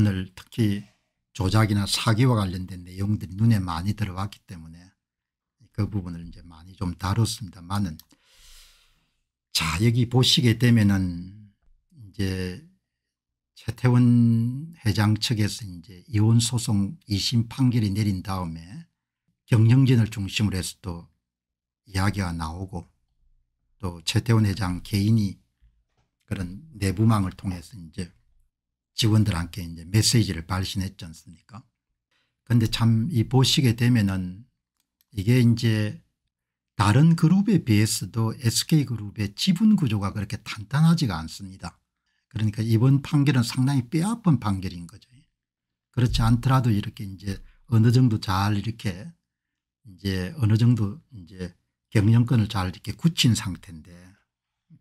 오늘 특히 조작이나 사기와 관련된 내용들이 눈에 많이 들어왔기 때문에 그 부분을 이제 많이 좀 다뤘습니다만은 자 여기 보시게 되면은 이제 최태원 회장 측에서 이제 이혼 소송 2심 판결이 내린 다음에 경영진을 중심으로 해서 또 이야기가 나오고 또 최태원 회장 개인이 그런 내부망을 통해서 이제 직원들한테 이제 메시지를 발신했지 않습니까? 근데 참 이 보시게 되면은 이게 이제 다른 그룹에 비해서도 SK그룹의 지분 구조가 그렇게 단단하지가 않습니다. 그러니까 이번 판결은 상당히 뼈아픈 판결인 거죠. 그렇지 않더라도 이렇게 이제 어느 정도 잘 이렇게 이제 어느 정도 이제 경영권을 잘 이렇게 굳힌 상태인데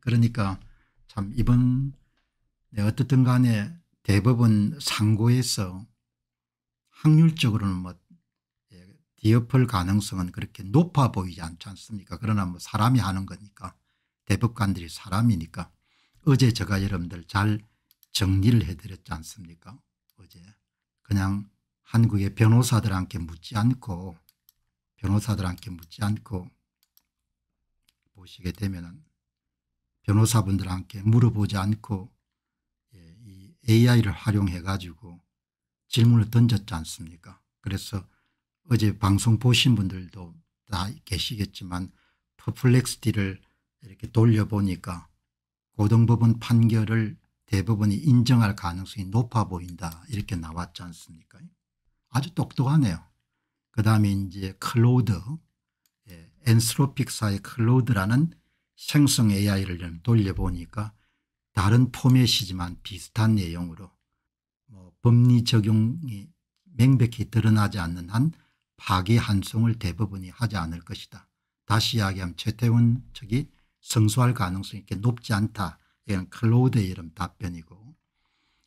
그러니까 참 이번 네, 어떻든 간에 대법원 상고에서 확률적으로는 뭐 디어플 예, 가능성은 그렇게 높아 보이지 않지 않습니까 그러나 뭐 사람이 하는 거니까 대법관들이 사람이니까 어제 제가 여러분들 잘 정리를 해드렸지 않습니까 어제 그냥 한국의 변호사들한테 묻지 않고 변호사들한테 묻지 않고 보시게 되면 변호사분들한테 물어보지 않고 AI를 활용해 가지고 질문을 던졌지 않습니까 그래서 어제 방송 보신 분들도 다 계시겠지만 퍼플렉스티를 이렇게 돌려보니까 고등법원 판결을 대법원이 인정할 가능성이 높아 보인다 이렇게 나왔지 않습니까 아주 똑똑하네요. 그 다음에 이제 클로드 예, 엔스로픽사의 클로드라는 생성 AI를 돌려보니까 다른 포맷이지만 비슷한 내용으로 뭐 법리 적용이 명백히 드러나지 않는 한 파기 한송을 대부분이 하지 않을 것이다. 다시 이야기하면 최태원 측이 성소할 가능성이 이렇게 높지 않다. 이건 클로우드의 이름 답변이고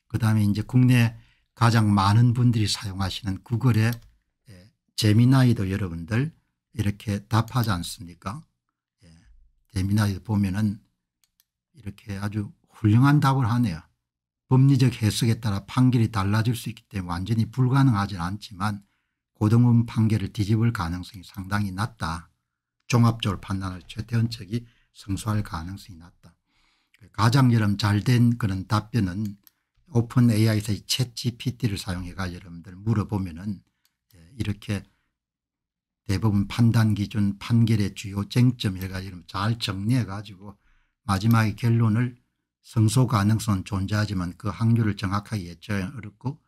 그다음에 이제 국내 가장 많은 분들이 사용하시는 구글의 예, 재미나이도 여러분들 이렇게 답하지 않습니까? 예. 재미나이도 보면은 이렇게 아주 훌륭한 답을 하네요. 법리적 해석에 따라 판결이 달라질 수 있기 때문에 완전히 불가능하진 않지만 고등법 판결을 뒤집을 가능성이 상당히 낮다. 종합적으로 판단할 최태원 측이 성소할 가능성이 낮다. 가장 여러분 잘 된 그런 답변은 오픈 AI에서 챗 GPT를 사용해가 여러분들 물어보면 은 예, 이렇게 대부분 판단 기준 판결의 주요 쟁점 해가 여러잘 정리해 가지고 마지막에 결론을 성소 가능성은 존재하지만 그 확률을 정확하게 예측하기 어렵고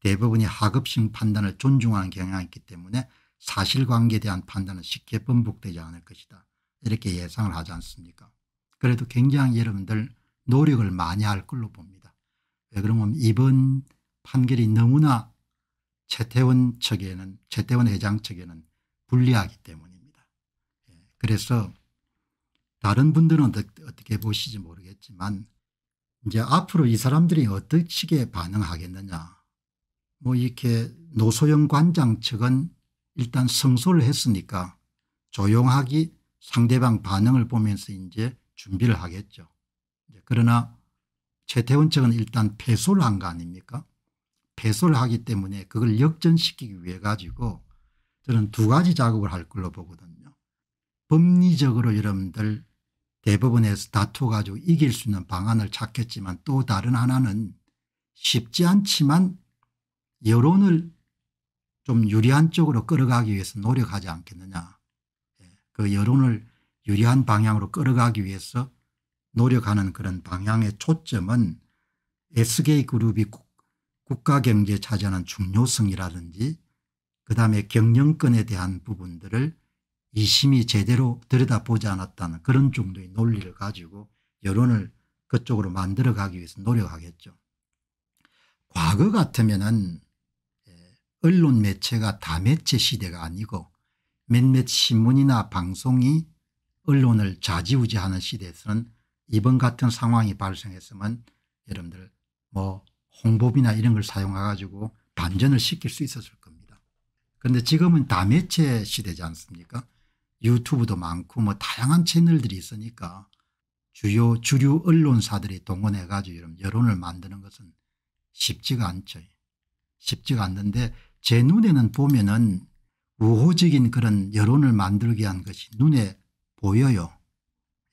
대부분이 하급식 판단을 존중하는 경향이 있기 때문에 사실관계에 대한 판단은 쉽게 번복되지 않을 것이다. 이렇게 예상을 하지 않습니까 그래도 굉장히 여러분들 노력을 많이 할 걸로 봅니다. 왜 그러면 이번 판결이 너무나 최태원 측에는 최태원 회장 측에는 불리하기 때문입니다. 예, 그래서 다른 분들은 어떻게 보시지 모르겠지만 이제 앞으로 이 사람들이 어떻게 식에 반응하겠느냐 뭐 이렇게 노소영 관장 측은 일단 승소를 했으니까 조용하게 상대방 반응을 보면서 이제 준비를 하겠죠. 그러나 최태원 측은 일단 패소를 한 거 아닙니까 패소를 하기 때문에 그걸 역전시키기 위해 가지고 저는 두 가지 작업을 할 걸로 보거든요. 법리적으로 여러분들 대법원에서 다투가지고 어 이길 수 있는 방안을 찾겠지만 또 다른 하나는 쉽지 않지만 여론을 좀 유리한 쪽으로 끌어가기 위해서 노력하지 않겠느냐. 예, 그 여론을 유리한 방향으로 끌어가기 위해서 노력하는 그런 방향의 초점은 SK그룹이 국가경제에 차지하는 중요성이라든지 그다음에 경영권에 대한 부분들을 이 심이 제대로 들여다보지 않았다는 그런 정도의 논리를 가지고 여론을 그쪽으로 만들어가기 위해서 노력하겠죠. 과거 같으면은 예, 언론 매체가 다 매체 시대가 아니고 몇몇 신문이나 방송이 언론을 좌지우지하는 시대에서는 이번 같은 상황이 발생했으면 여러분들 뭐 홍보비나 이런 걸 사용해가지고 반전을 시킬 수 있었을 겁니다. 그런데 지금은 다매체 시대지 않습니까? 유튜브도 많고 뭐 다양한 채널들이 있으니까 주요 주류 언론사들이 동원해 가지고 이런 여론을 만드는 것은 쉽지가 않죠. 쉽지가 않는데 제 눈에는 보면은 우호적인 그런 여론을 만들기 한 것이 눈에 보여요.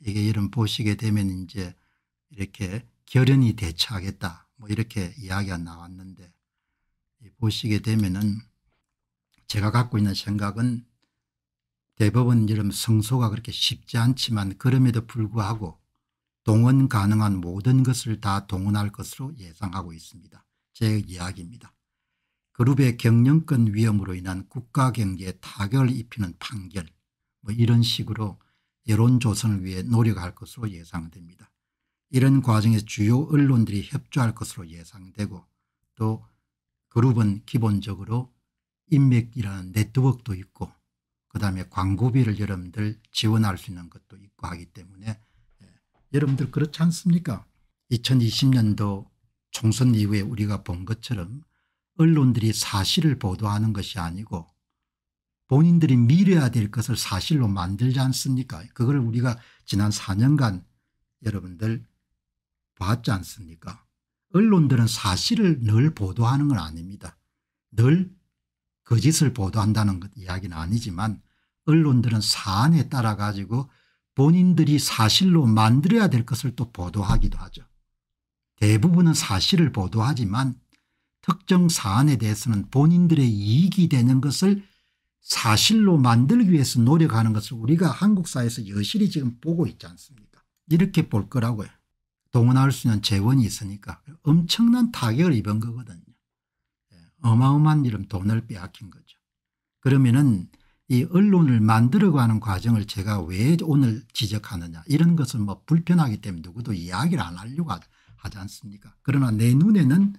이게 이런 보시게 되면 이제 이렇게 결연이 대처하겠다 뭐 이렇게 이야기가 나왔는데 보시게 되면은 제가 갖고 있는 생각은 대법원 이름 성소가 그렇게 쉽지 않지만 그럼에도 불구하고 동원 가능한 모든 것을 다 동원할 것으로 예상하고 있습니다. 제 이야기입니다. 그룹의 경영권 위험으로 인한 국가 경제에 타격을 입히는 판결 뭐 이런 식으로 여론 조선을 위해 노력할 것으로 예상됩니다. 이런 과정에 주요 언론들이 협조할 것으로 예상되고 또 그룹은 기본적으로 인맥이라는 네트워크도 있고 그 다음에 광고비를 여러분들 지원할 수 있는 것도 있고 하기 때문에 예, 여러분들 그렇지 않습니까 2020년도 총선 이후에 우리가 본 것처럼 언론들이 사실을 보도하는 것이 아니고 본인들이 미래야될 것을 사실로 만들지 않습니까 그걸 우리가 지난 4년간 여러분들 봤지 않습니까 언론들은 사실을 늘 보도하는 건 아닙니다. 늘 거짓을 보도한다는 것 이야기는 아니지만 언론들은 사안에 따라 가지고 본인들이 사실로 만들어야 될 것을 또 보도하기도 하죠. 대부분은 사실을 보도하지만 특정 사안에 대해서는 본인들의 이익이 되는 것을 사실로 만들기 위해서 노력하는 것을 우리가 한국 사회에서 여실히 지금 보고 있지 않습니까 이렇게 볼 거라고요. 동원할 수 있는 재원이 있으니까 엄청난 타격을 입은 거거든요. 어마어마한 이런 돈을 빼앗긴 거죠. 그러면은 이 언론을 만들어가는 과정을 제가 왜 오늘 지적하느냐 이런 것은 뭐 불편하기 때문에 누구도 이야기를 안 하려고 하지 않습니까 그러나 내 눈에는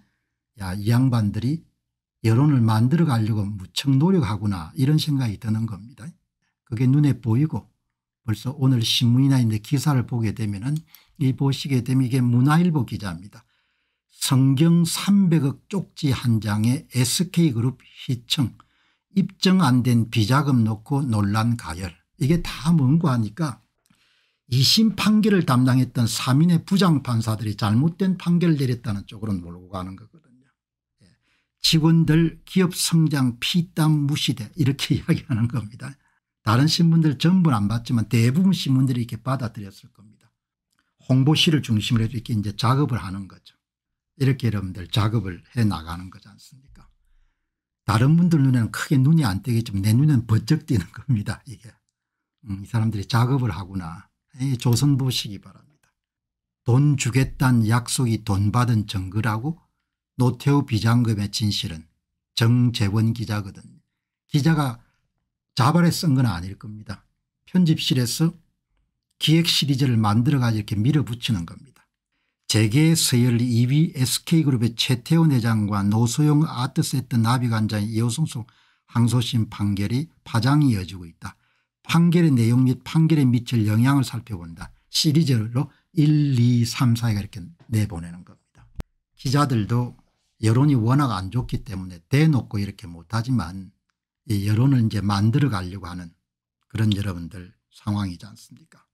야이 양반들이 여론을 만들어 가려고 무척 노력하구나 이런 생각이 드는 겁니다. 그게 눈에 보이고 벌써 오늘 신문이나 이제 기사를 보게 되면 은이 보시게 되면 이게 문화일보 기자입니다. 성경 300억 쪽지 한 장에 SK그룹 시청 입증 안 된 비자금 놓고 논란 가열 이게 다 뭔고 하니까 2심 판결을 담당했던 3인의 부장판사들이 잘못된 판결을 내렸다는 쪽으로 몰고 가는 거거든요. 예. 직원들 기업 성장 피땀 무시대 이렇게 이야기하는 겁니다. 다른 신문들 전부는 안 봤지만 대부분 신문들이 이렇게 받아들였을 겁니다. 홍보실을 중심으로 이렇게 이제 작업을 하는 거죠. 이렇게 여러분들 작업을 해 나가는 거지 않습니까 다른 분들 눈에는 크게 눈이 안 뜨겠지만 내 눈에는 번쩍 뛰는 겁니다 이게 음, 이 사람들이 작업을 하구나 에이, 예, 조선 보시기 바랍니다 돈 주겠다는 약속이 돈 받은 정글하고 노태우 비장금의 진실은 정재원 기자거든요 기자가 자발에 쓴 건 아닐 겁니다 편집실에서 기획 시리즈를 만들어가지고 이렇게 밀어붙이는 겁니다 재계 서열 2위 SK그룹의 최태원 회장과 노소영 아트세트 나비관장의 여호송송 항소심 판결이 파장이 이어지고 있다. 판결의 내용 및 판결에 미칠 영향을 살펴본다. 시리즈로 1, 2, 3, 4가 이렇게 내보내는 겁니다. 기자들도 여론이 워낙 안 좋기 때문에 대놓고 이렇게 못하지만 이 여론을 이제 만들어 가려고 하는 그런 여러분들 상황이지 않습니까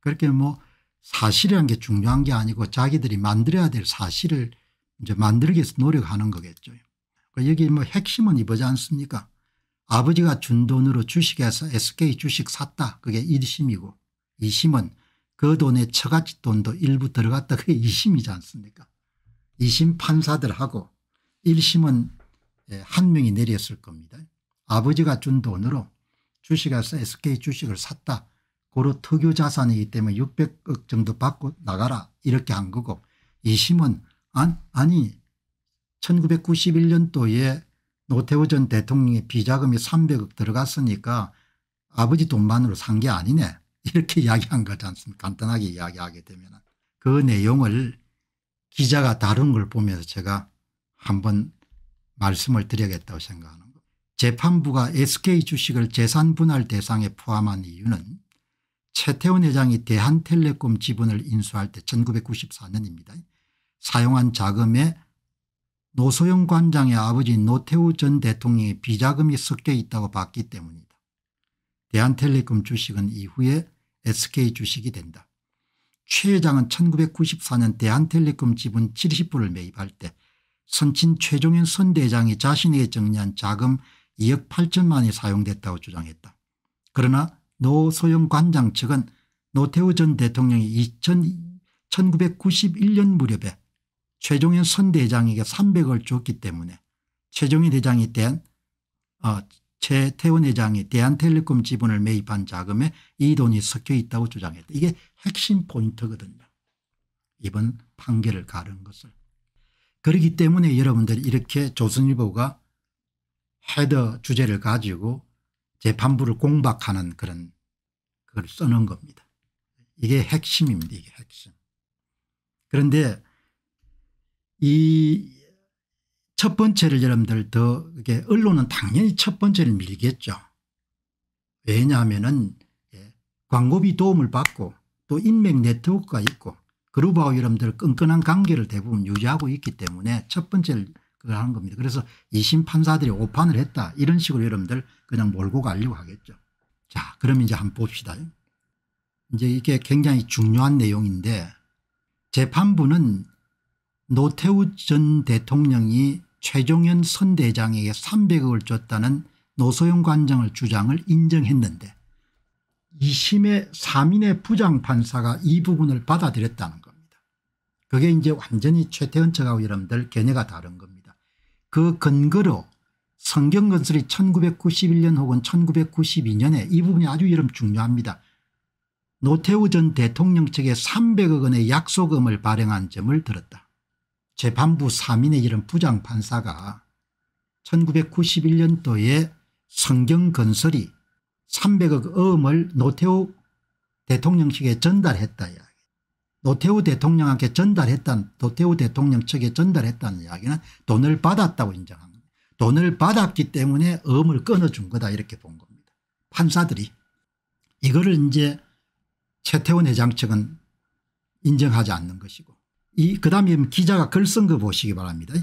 그렇게 뭐 사실이란 게 중요한 게 아니고 자기들이 만들어야 될 사실을 이제 만들기 위해서 노력하는 거겠죠. 그러니까 여기 뭐 핵심은 이거지 않습니까? 아버지가 준 돈으로 주식에서 SK 주식 샀다. 그게 1심이고 2심은 그 돈에 처갓집 돈도 일부 들어갔다. 그게 2심이지 않습니까? 2심 판사들하고 1심은 예, 한 명이 내렸을 겁니다. 아버지가 준 돈으로 주식에서 SK 주식을 샀다. 고로 특유 자산이기 때문에 600억 정도 받고 나가라 이렇게 한 거고 2심은 아니 1991년도에 노태우 전 대통령의 비자금이 300억 들어갔으니까 아버지 돈만으로 산 게 아니네 이렇게 이야기한 거지 않습니까 간단하게 이야기하게 되면 그 내용을 기자가 다룬 걸 보면서 제가 한번 말씀을 드려야겠다고 생각하는 거 재판부가 SK 주식을 재산분할 대상에 포함한 이유는 최태원 회장이 대한텔레콤 지분을 인수할 때 1994년입니다. 사용한 자금에 노소영 관장의 아버지 노태우 전 대통령의 비자금이 섞여 있다고 봤기 때문이다. 대한텔레콤 주식은 이후에 SK 주식이 된다. 최 회장은 1994년 대한텔레콤 지분 70%를 매입할 때 선친 최종현 선대장이 자신에게 정리한 자금 2억 8천만이 사용됐다고 주장했다. 그러나 노소영 관장 측은 노태우 전 대통령이 2000, 1991년 무렵에 최종현 선 대장에게 300을 줬기 때문에 최종현 대장이 대한 어, 최태원 회장이 대한텔레콤 지분을 매입한 자금에 이 돈이 섞여 있다고 주장했다. 이게 핵심 포인트거든요. 이번 판결을 가른 것을. 그렇기 때문에 여러분들이 이렇게 조선일보가 헤더 주제를 가지고 재판부를 공박하는 그런 그걸 쓰는 겁니다. 이게 핵심입니다. 이게 핵심. 그런데 이 첫 번째를 여러분들 더 이게 언론은 당연히 첫 번째를 밀겠죠. 왜냐하면은 예, 광고비 도움을 받고 또 인맥 네트워크가 있고 그룹하고 여러분들 끈끈한 관계를 대부분 유지하고 있기 때문에 첫 번째를 그걸 하는 겁니다. 그래서 2심 판사들이 오판을 했다 이런 식으로 여러분들 그냥 몰고 가려고 하겠죠. 자 그럼 이제 한번 봅시다. 이제 이게 굉장히 중요한 내용인데 재판부는 노태우 전 대통령이 최종현 선대장에게 300억을 줬다는 노소영 관장을 주장을 인정했는데 2심의 3인의 부장판사가 이 부분을 받아들였다는 겁니다. 그게 이제 완전히 최태원 측하고 여러분들 견해가 다른 겁니다. 그 근거로 성경 건설이 1991년 혹은 1992년에 이 부분이 아주 이름 중요합니다. 노태우 전 대통령 측에 300억 원의 약소금을 발행한 점을 들었다. 재판부 3인의 이름 부장판사가 1991년도에 성경 건설이 300억 음을 노태우 대통령 측에 전달했다야. 노태우 대통령한테 전달했다는 노태우 대통령 측에 전달했다는 이야기는 돈을 받았다고 인정한 겁니다. 돈을 받았기 때문에 음을 끊어준 거다 이렇게 본 겁니다. 판사들이 이거를 이제 최태원 회장 측은 인정하지 않는 것이고 이그 다음에 기자가 글 쓴 거 보시기 바랍니다.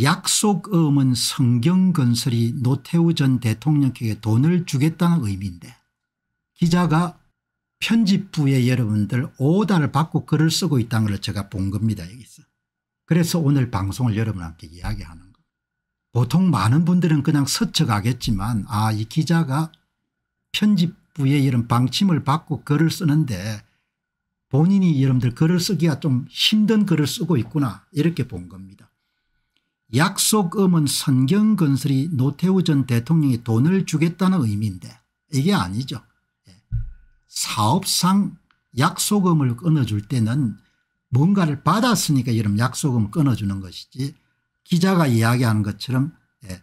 약속음은 성경건설이 노태우 전 대통령께 돈을 주겠다는 의미인데 기자가 편집부에 여러분들 오단을 받고 글을 쓰고 있다는 걸 제가 본 겁니다 여기서. 그래서 오늘 방송을 여러분한테 이야기하는 거. 보통 많은 분들은 그냥 스쳐가겠지만 아 이 기자가 편집부의 이런 방침을 받고 글을 쓰는데 본인이 여러분들 글을 쓰기가 좀 힘든 글을 쓰고 있구나 이렇게 본 겁니다. 약속음은 선경건설이 노태우 전 대통령이 돈을 주겠다는 의미인데 이게 아니죠. 사업상 약소금을 끊어줄 때는 뭔가를 받았으니까 이런 약소금을 끊어주는 것이지 기자가 이야기하는 것처럼 예,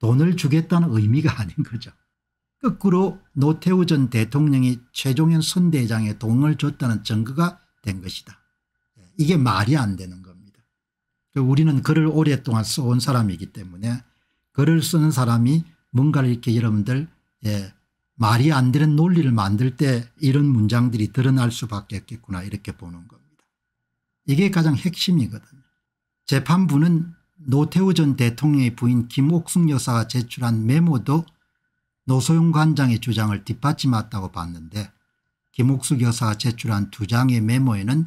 돈을 주겠다는 의미가 아닌 거죠. 거꾸로 노태우 전 대통령이 최종현 선대장에 돈을 줬다는 증거가 된 것이다. 예, 이게 말이 안 되는 겁니다. 그 우리는 글을 오랫동안 써온 사람이기 때문에 글을 쓰는 사람이 뭔가를 이렇게 여러분들 예, 말이 안 되는 논리를 만들 때 이런 문장들이 드러날 수밖에 없겠구나 이렇게 보는 겁니다. 이게 가장 핵심이거든요. 재판부는 노태우 전 대통령의 부인 김옥숙 여사가 제출한 메모도 노소영 관장의 주장을 뒷받침했다고 봤는데 김옥숙 여사가 제출한 두 장의 메모에는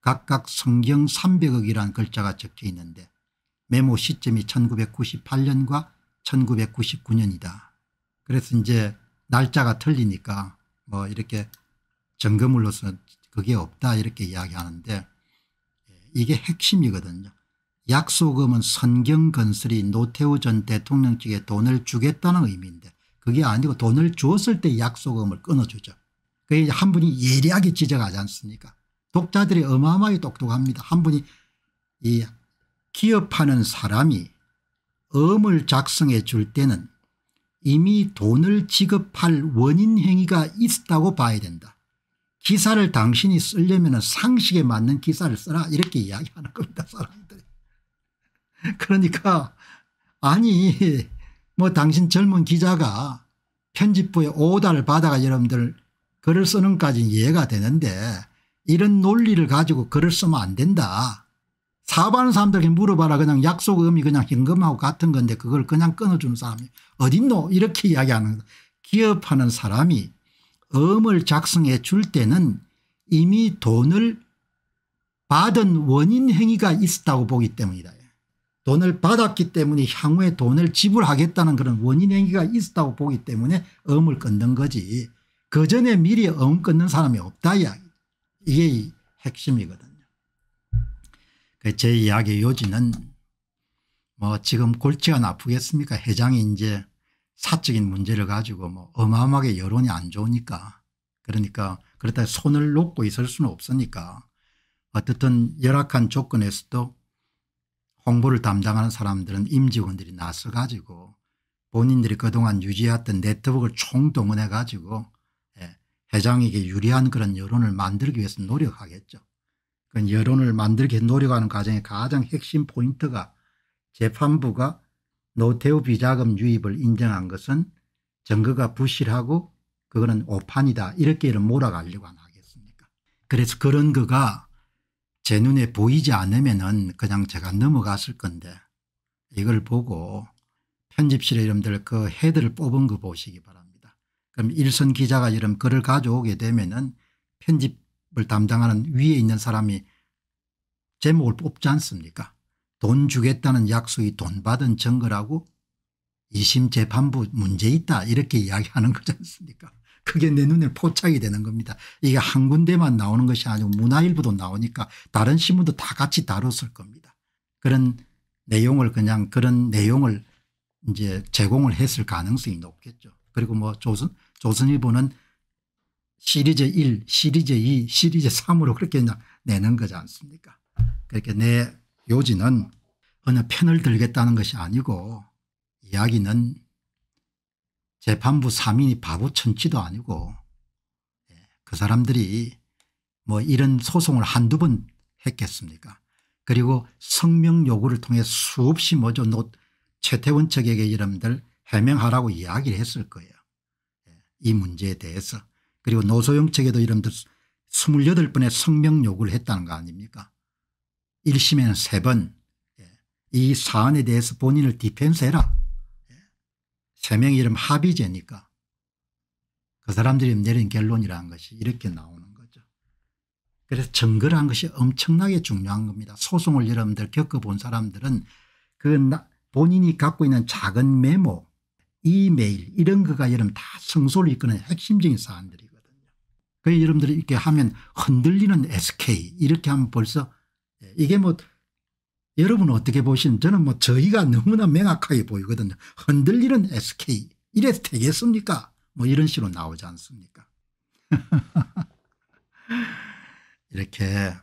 각각 성경 300억이라는 글자가 적혀 있는데 메모 시점이 1998년과 1999년이다. 그래서 이제 날짜가 틀리니까 뭐 이렇게 점검으로서 그게 없다 이렇게 이야기하는데 예, 이게 핵심이거든요. 약소금은 선경건설이 노태우 전 대통령 측에 돈을 주겠다는 의미인데 그게 아니고 돈을 주었을때 약소금을 끊어주죠. 그게 한 분이 예리하게 지적하지 않습니까 독자들이 어마어마하게 똑똑합니다. 한 분이 이 기업하는 사람이 음을 작성해 줄 때는 이미 돈을 지급할 원인 행위가 있다고 봐야 된다. 기사를 당신이 쓰려면 상식에 맞는 기사를 써라 이렇게 이야기하는 겁니다. 사람들이. 그러니까 아니 뭐 당신 젊은 기자가 편집부의 오다를 받아가 여러분들 글을 쓰는까지 이해가 되는데 이런 논리를 가지고 글을 쓰면 안 된다. 사업하는 사람들에게 물어봐라 그냥 약속금이 그냥 현금하고 같은 건데 그걸 그냥 끊어주는 사람이 어딨노 이렇게 이야기하는 거다. 기업하는 사람이 음을 작성해 줄 때는 이미 돈을 받은 원인 행위가 있었다고 보기 때문이다. 돈을 받았기 때문에 향후에 돈을 지불하겠다는 그런 원인 행위가 있었다고 보기 때문에 엄을 끊는 거지. 그 전에 미리 엄 끊는 사람이 없다 이야기. 이게 핵심이거든. 그 제 이야기의 요지는 뭐 지금 골치가 나쁘겠습니까 회장이 이제 사적인 문제를 가지고 뭐 어마어마하게 여론이 안 좋으니까 그러니까 그렇다 손을 놓고 있을 수는 없으니까 어떻든 열악한 조건에서도 홍보를 담당하는 사람들은 임직원들이 나서 가지고 본인들이 그동안 유지했던 네트워크를 총동원해 가지고 회장에게 예, 유리한 그런 여론을 만들기 위해서 노력하겠죠. 그 여론을 만들게 노력하는 과정의 가장 핵심 포인트가 재판부가 노태우 비자금 유입을 인정한 것은 증거가 부실하고 그거는 오판이다 이렇게 이런 몰아가려고 안 하겠습니까 그래서 그런 거가 제 눈에 보이지 않으면 은 그냥 제가 넘어갔을 건데 이걸 보고 편집실에 여러분들 그 헤드를 뽑은 거 보시기 바랍니다 그럼 일선 기자가 이런 글을 가져오게 되면 은 편집 사업을 담당하는 위에 있는 사람이 제목을 뽑지 않습니까 돈 주겠다는 약속이 돈 받은 증거라고 2심 재판부 문제 있다 이렇게 이야기하는 거지 않습니까 그게 내 눈에 포착이 되는 겁니다. 이게 한 군데만 나오는 것이 아니고 문화일보도 나오니까 다른 신문도 다 같이 다뤘을 겁니다. 그런 내용을 그냥 그런 내용을 이제 제공을 했을 가능성이 높겠죠. 그리고 뭐 조선, 조선일보는 시리즈 1 시리즈 2 시리즈 3으로 그렇게 내는 거지 않습니까 그렇게 내 요지는 어느 편을 들겠다는 것이 아니고 이야기는 재판부 3인이 바보 천치도 아니고 예, 그 사람들이 뭐 이런 소송을 한두 번 했겠습니까 그리고 성명 요구를 통해 수없이 뭐죠 최태원 측에게 여러분들 해명하라고 이야기를 했을 거예요. 예, 이 문제에 대해서 그리고 노소영책에도 이름들 28번의 성명 요구를 했다는 거 아닙니까 1심에는 3번 예. 이 사안에 대해서 본인을 디펜스해라. 3명 예. 이름 합의제니까 그 사람들이 내린 결론이라는 것이 이렇게 나오는 거죠. 그래서 증거란 것이 엄청나게 중요한 겁니다. 소송을 여러분들 겪어본 사람들은 그 본인이 갖고 있는 작은 메모 이메일 이런 거가 여러분 다 성소를 이끄는 핵심적인 사안들이 에요 왜 그 여러분들이 이렇게 하면 흔들리는 SK 이렇게 하면 벌써 예, 이게 뭐 여러분 어떻게 보신 저는 뭐 저희가 너무나 명확하게 보이거든요. 흔들리는 SK 이래도 되겠습니까 뭐 이런 식으로 나오지 않습니까 이렇게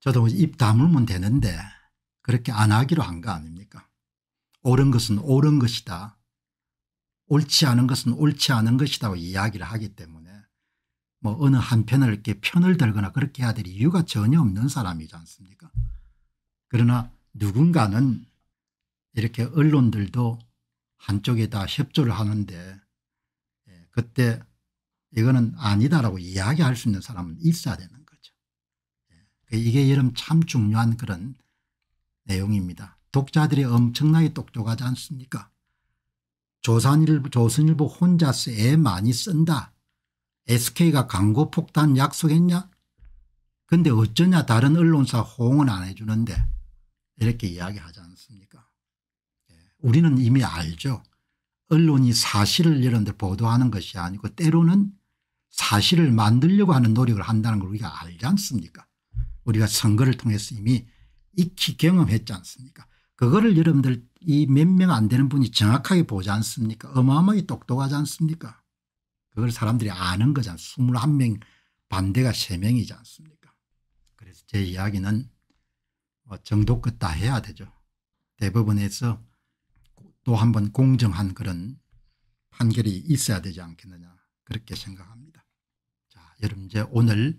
저도 입 다물면 되는데 그렇게 안 하기로 한 거 아닙니까 옳은 것은 옳은 것이다 옳지 않은 것은 옳지 않은 것이라 이야기를 하기 때문에 뭐 어느 한편을 이렇게 편을 들거나 그렇게 해야 될 이유가 전혀 없는 사람이지 않습니까 그러나 누군가는 이렇게 언론들도 한쪽에 다 협조를 하는데 예, 그때 이거는 아니다라고 이야기할 수 있는 사람은 있어야 되는 거죠. 예, 그 이게 여러참 중요한 그런 내용입니다. 독자들이 엄청나게 똑똑하지 않습니까 조선일보, 조선일보 혼자 애 많이 쓴다 SK가 광고 폭탄 약속했냐 근데 어쩌냐 다른 언론사 호응은 안 해주는데 이렇게 이야기하지 않습니까 예, 우리는 이미 알죠 언론이 사실을 여러분 보도하는 것이 아니고 때로는 사실을 만들려고 하는 노력을 한다는 걸 우리가 알지 않습니까 우리가 선거를 통해서 이미 익히 경험했지 않습니까 그거를 여러분들 이 몇 명 안 되는 분이 정확하게 보지 않습니까 어마어마하게 똑똑하지 않습니까 그걸 사람들이 아는 거잖아 21명 반대가 3명이지 않습니까 그래서 제 이야기는 뭐 정도껏 다 해야 되죠. 대법원에서 또 한번 공정한 그런 판결이 있어야 되지 않겠느냐 그렇게 생각합니다. 자 여러분 이제 오늘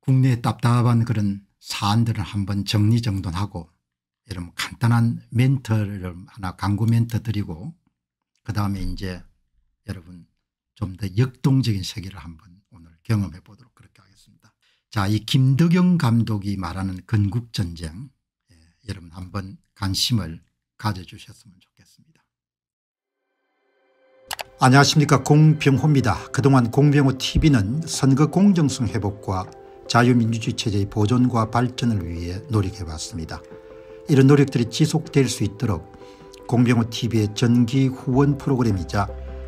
국내 답답한 그런 사안들을 한번 정리정돈하고 여러분 간단한 멘트를 하나 광고 멘트 드리고 그 다음에 이제 여러분 좀더 역동적인 세계를 한번 오늘 경험해 보도록 그렇게 하겠습니다. 자, 이 김덕영 감독이 말하는 건국전쟁 예, 여러분 한번 관심을 가져주셨으면 좋겠습니다. 안녕하십니까 공병호입니다. 그동안 공병호 tv는 선거 공정성 회복과 자유민주주의 체제의 보존과 발전을 위해 노력해왔습니다. 이런 노력들이 지속될 수 있도록 공병호 tv의 전기 후원 프로그램이자